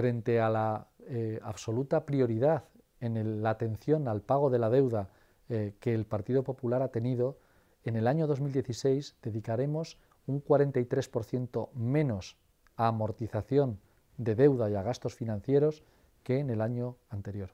frente a la eh, absoluta prioridad en la atención al pago de la deuda eh, que el Partido Popular ha tenido, en el año 2016 dedicaremos un 43% menos a amortización de deuda y a gastos financieros que en el año anterior.